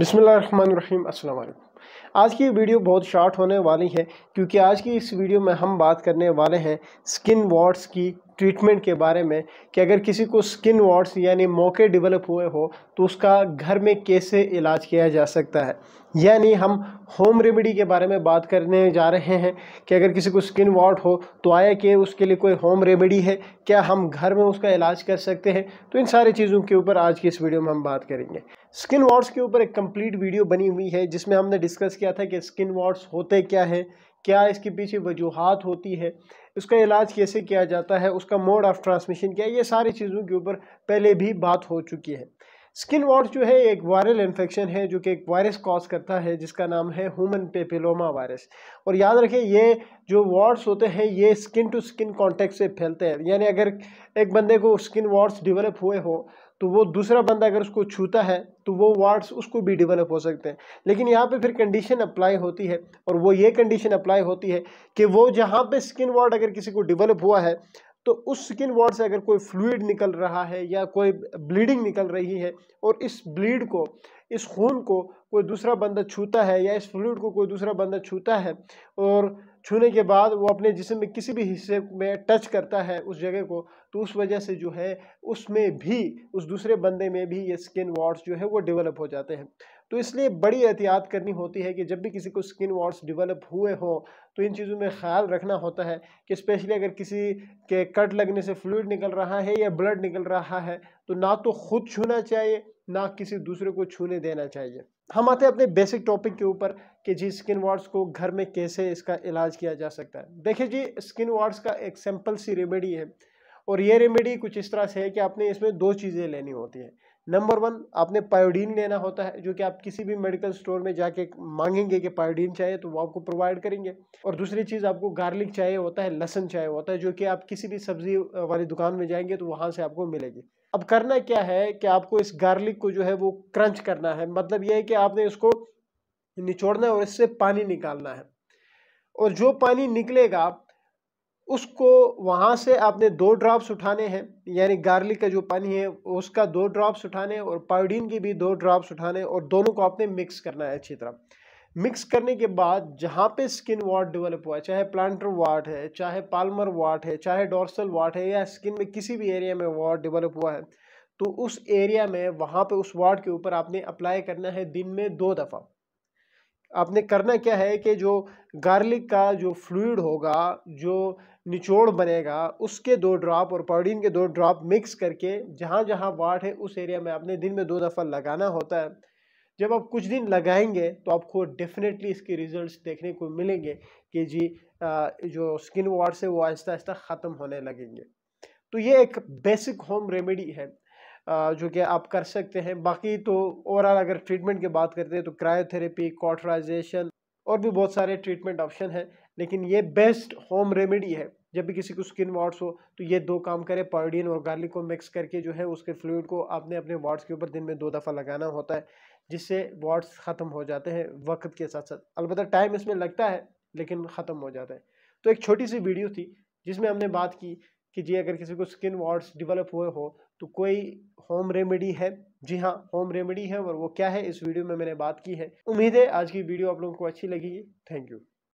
बिसमीम अस्सलाम वालेकुम आज की वीडियो बहुत शॉर्ट होने वाली है क्योंकि आज की इस वीडियो में हम बात करने वाले हैं स्किन वॉट्स की ट्रीटमेंट के बारे में कि अगर किसी को स्किन वॉट्स यानी मौके डेवलप हुए हो तो उसका घर में कैसे इलाज किया जा सकता है यानी हम होम रेमेडी के बारे में बात करने जा रहे हैं कि अगर किसी को स्किन वॉट हो तो आया कि उसके लिए कोई होम रेमेडी है क्या हम घर में उसका इलाज कर सकते हैं तो इन सारी चीज़ों के ऊपर आज की इस वीडियो में हम बात करेंगे स्किन वॉट्स के ऊपर एक कंप्लीट वीडियो बनी हुई है जिसमें हमने डिस्कस किया था कि स्किन वॉट्स होते क्या है क्या इसके पीछे वजूहत होती है उसका इलाज कैसे किया जाता है उसका मोड ऑफ ट्रांसमिशन क्या है ये सारी चीज़ों के ऊपर पहले भी बात हो चुकी है स्किन वॉट जो है एक वायरल इन्फेक्शन है जो कि एक वायरस कॉज करता है जिसका नाम है ह्यूमन पेपिलोमा वायरस और याद रखें ये जो वार्ड्स होते हैं ये स्किन टू स्किन कॉन्टेक्ट से फैलते हैं यानी अगर एक बंदे को स्किन वार्ड्स डेवलप हुए हो तो वो दूसरा बंदा अगर उसको छूता है तो वो वार्ड्स उसको भी डेवलप हो सकते हैं लेकिन यहाँ पे फिर कंडीशन अप्लाई होती है और वो ये कंडीशन अप्लाई होती है कि वो जहाँ पे स्किन वार्ड अगर किसी को डेवलप हुआ है तो उस स्किन वार्ड से अगर कोई फ्लूड निकल रहा है या कोई ब्लीडिंग निकल रही है और इस ब्लीड को इस खून को कोई दूसरा बंदा छूता है या इस फ्लूड को कोई दूसरा बंदा छूता है और छूने के बाद वो अपने जिसम में किसी भी हिस्से में टच करता है उस जगह को तो उस वजह से जो है उसमें भी उस दूसरे बंदे में भी ये स्किन वार्ड्स जो है वो डेवलप हो जाते हैं तो इसलिए बड़ी एहतियात करनी होती है कि जब भी किसी को स्किन वार्ड्स डेवलप हुए हों तो इन चीज़ों में ख्याल रखना होता है कि स्पेशली अगर किसी के कट लगने से फ्लूड निकल रहा है या ब्लड निकल रहा है तो ना तो खुद छूना चाहिए ना किसी दूसरे को छूने देना चाहिए हम आते हैं अपने बेसिक टॉपिक के ऊपर कि जी स्किन वार्ड्स को घर में कैसे इसका इलाज किया जा सकता है देखिए जी स्किन वार्ड्स का एक सिंपल सी रेमेडी है और ये रेमेडी कुछ इस तरह से है कि आपने इसमें दो चीज़ें लेनी होती है नंबर वन आपने पायोडीन लेना होता है जो कि आप किसी भी मेडिकल स्टोर में जाके मांगेंगे कि पायोडीन चाहिए तो वो आपको प्रोवाइड करेंगे और दूसरी चीज़ आपको गार्लिक चाहिए होता है लहसन चाहिए होता है जो कि आप किसी भी सब्ज़ी वाली दुकान में जाएंगे तो वहाँ से आपको मिलेगी अब करना क्या है कि आपको इस गार्लिक को जो है वो क्रंच करना है मतलब यह है कि आपने इसको निचोड़ना है और इससे पानी निकालना है और जो पानी निकलेगा उसको वहाँ से आपने दो ड्रॉप्स उठाने हैं यानी गार्लिक का जो पानी है उसका दो ड्रॉप्स उठाने और पायोडीन की भी दो ड्रॉप्स उठाने और दोनों को आपने मिक्स करना है अच्छी तरह मिक्स करने के बाद जहाँ पे स्किन वाट डेवलप हुआ चाहे प्लांटर वाट है चाहे पालमर वाट है चाहे डोर्सल वाट है या स्किन में किसी भी एरिया में वाट डेवलप हुआ है तो उस एरिया में वहाँ पे उस वाट के ऊपर आपने अप्लाई करना है दिन में दो दफ़ा आपने करना क्या है कि जो गार्लिक का जो फ्लूड होगा जो निचोड़ बनेगा उसके दो ड्रॉप और पाउडीन के दो ड्रॉप मिक्स करके जहाँ जहाँ वाट है उस एरिया में आपने दिन में दो दफ़ा लगाना होता है जब आप कुछ दिन लगाएंगे तो आपको डेफिनेटली इसके रिजल्ट्स देखने को मिलेंगे कि जी जो स्किन वाट्स है वो आहिस्ता आहिस्ता ख़त्म होने लगेंगे तो ये एक बेसिक होम रेमेडी है जो कि आप कर सकते हैं बाकी तो ओवरऑल अगर ट्रीटमेंट की बात करते हैं तो क्रायोथेरेपी कॉटराइजेशन और भी बहुत सारे ट्रीटमेंट ऑप्शन हैं लेकिन ये बेस्ट होम रेमेडी है जब भी किसी को स्किन वार्ड्स हो तो ये दो काम करें पर्डियन और गार्लिक को मिक्स करके जो है उसके फ्लूड को आपने अपने वार्ड्स के ऊपर दिन में दो दफ़ा लगाना होता है जिससे वार्ड्स ख़त्म हो जाते हैं वक्त के साथ साथ अलबत्त टाइम इसमें लगता है लेकिन ख़त्म हो जाता है तो एक छोटी सी वीडियो थी जिसमें हमने बात की कि जी अगर किसी को स्किन वार्ड्स डेवलप हुए हो तो कोई होम रेमेडी है जी हाँ होम रेमेडी है और वो क्या है इस वीडियो में मैंने बात की है उम्मीद है आज की वीडियो आप लोगों को अच्छी लगी थैंक यू